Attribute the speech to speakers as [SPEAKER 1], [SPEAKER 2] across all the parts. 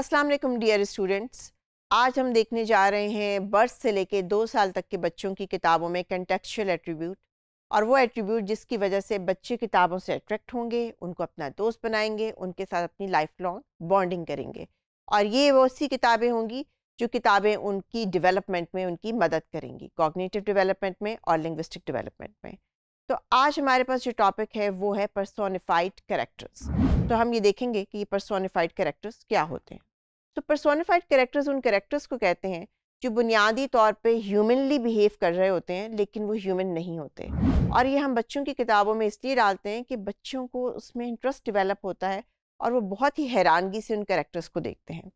[SPEAKER 1] अस्सलाम वालेकुम dear students आज हम देखने जा रहे हैं बर्थ से लेके दो साल तक के बच्चों की किताबों में कंटेक्चुअल एट्रीब्यूट और वो एट्रीब्यूट जिसकी वजह से बच्चे किताबों से अट्रैक्ट होंगे उनको अपना दोस्त बनाएंगे उनके साथ अपनी लाइफ लॉन्ग बॉन्डिंग करेंगे और ये वो सी किताबें होंगी जो किताबें उनकी डिवेलपमेंट में उनकी मदद करेंगी कॉग्निटिव डिवेलपमेंट में और लिंग्विस्टिक डिवेलपमेंट में तो आज हमारे पास जो टॉपिक है वो है पर्सोनिफाइड करेक्टर्स तो हम ये देखेंगे कि ये पर्सोनिफाइड करेक्टर्स क्या होते हैं तो पर्सोनिफाइड करेक्टर्स उन करेक्टर्स को कहते हैं जो बुनियादी तौर पे ह्यूमनली बिहेव कर रहे होते हैं लेकिन वो ह्यूमन नहीं होते और ये हम बच्चों की किताबों में इसलिए डालते हैं कि बच्चों को उसमें इंटरेस्ट डिवेलप होता है और वो बहुत ही हैरानगी से उन करेक्टर्स को देखते हैं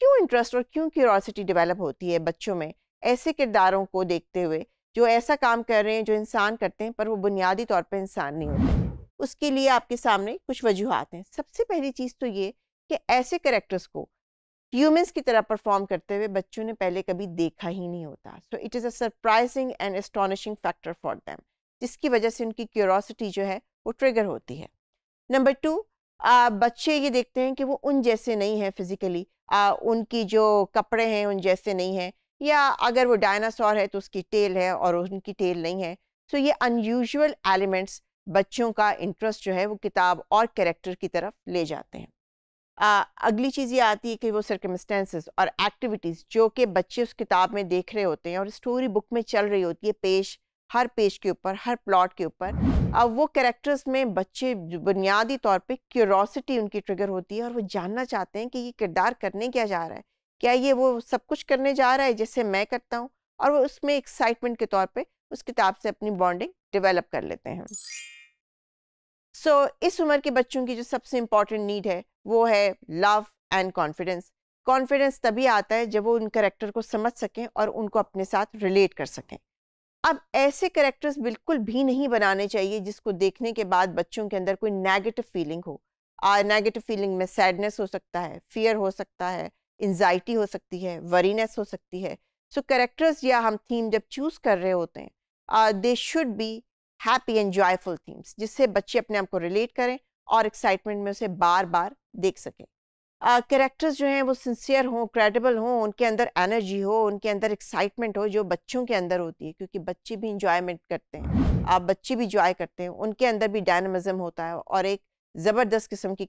[SPEAKER 1] क्यों इंटरेस्ट और क्यों क्यूरोसिटी डिवेलप होती है बच्चों में ऐसे किरदारों को देखते हुए जो ऐसा काम कर रहे हैं जो इंसान करते हैं पर वो बुनियादी तौर पर इंसान नहीं होते उसके लिए आपके सामने कुछ वजूहत हैं सबसे पहली चीज़ तो ये कि ऐसे करेक्टर्स को ह्यूमंस की तरह परफॉर्म करते हुए बच्चों ने पहले कभी देखा ही नहीं होता so it is a surprising and astonishing factor for them जिसकी वजह से उनकी क्यूरोसिटी जो है वो ट्रिगर होती है नंबर टू बच्चे ये देखते हैं कि वो उन जैसे नहीं हैं फिज़िकली उनकी जो कपड़े हैं उन जैसे नहीं हैं या अगर वो डायनासोर है तो उसकी टेल है और उनकी टेल नहीं है सो so ये अनयूजल एलिमेंट्स बच्चों का इंटरेस्ट जो है वो किताब और कैरेक्टर की तरफ ले जाते हैं आ, अगली चीज़ ये आती है कि वो सरकमस्टेंसेस और एक्टिविटीज़ जो कि बच्चे उस किताब में देख रहे होते हैं और स्टोरी बुक में चल रही होती है पेश हर पेज के ऊपर हर प्लॉट के ऊपर अब वो कैरेक्टर्स में बच्चे बुनियादी तौर पे क्यूरोसिटी उनकी ट्रिगर होती है और वो जानना चाहते हैं कि ये किरदार करने क्या जा रहा है क्या ये वो सब कुछ करने जा रहा है जैसे मैं करता हूँ और वो उसमें एक्साइटमेंट के तौर पर उस किताब से अपनी बॉन्डिंग डेवलप कर लेते हैं सो so, इस उम्र के बच्चों की जो सबसे इम्पॉर्टेंट नीड है वो है लव एंड कॉन्फिडेंस कॉन्फिडेंस तभी आता है जब वो उन करेक्टर को समझ सकें और उनको अपने साथ रिलेट कर सकें अब ऐसे करेक्टर्स बिल्कुल भी नहीं बनाने चाहिए जिसको देखने के बाद बच्चों के अंदर कोई नेगेटिव फीलिंग हो नेगेटिव फीलिंग में सैडनेस हो सकता है फियर हो सकता है एनजाइटी हो सकती है वरीनेस हो सकती है सो so, करेक्टर्स या हम थीम जब चूज़ कर रहे होते हैं they should be happy and joyful themes जिससे बच्चे अपने आप को रिलेट करें और एक्साइटमेंट में उसे बार बार देख सकें कैरेक्टर्स uh, जो हैं वो सिंसियर हों क्रेडिबल हों उनके अंदर एनर्जी हो उनके अंदर एक्साइटमेंट हो जो बच्चों के अंदर होती है क्योंकि बच्चे भी इंजॉयमेंट करते हैं आप बच्चे भी इंजॉय करते हैं उनके अंदर भी डायनमिज़म होता है और एक ज़बरदस्त किस्म की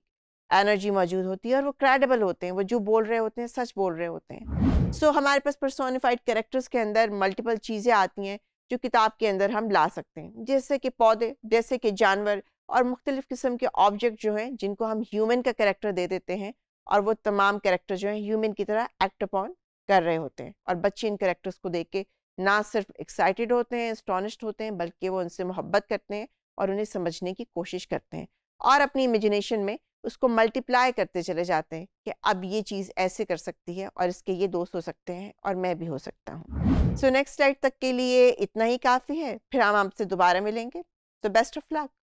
[SPEAKER 1] एनर्जी मौजूद होती है और वो क्रेडिबल होते हैं वो जो बोल रहे होते हैं सच बोल रहे होते हैं सो so, हमारे पास परसोनीफाइड कैरेक्टर्स के अंदर मल्टीपल चीज़ें आती हैं जो किताब के अंदर हम ला सकते हैं जैसे कि पौधे जैसे कि जानवर और मुख्तलिफ़ किस्म के ऑब्जेक्ट जो हैं जिनको हम ह्यूमन का करेक्टर दे देते हैं और वो तमाम करेक्टर जो हैं ह्यूमन की तरह एक्ट अपॉन कर रहे होते हैं और बच्चे इन करेक्टर्स को देख के ना सिर्फ एक्साइटेड होते हैं इंस्टॉनिश्ड होते हैं बल्कि वो उनसे मोहब्बत करते हैं और उन्हें समझने की कोशिश करते हैं और अपनी इमेजिनेशन में उसको मल्टीप्लाई करते चले जाते हैं कि अब ये चीज़ ऐसे कर सकती है और इसके ये दोस्त हो सकते हैं और मैं भी हो सकता हूँ सो नेक्स्ट स्लाइड तक के लिए इतना ही काफ़ी है फिर हम आपसे दोबारा मिलेंगे तो बेस्ट ऑफ लक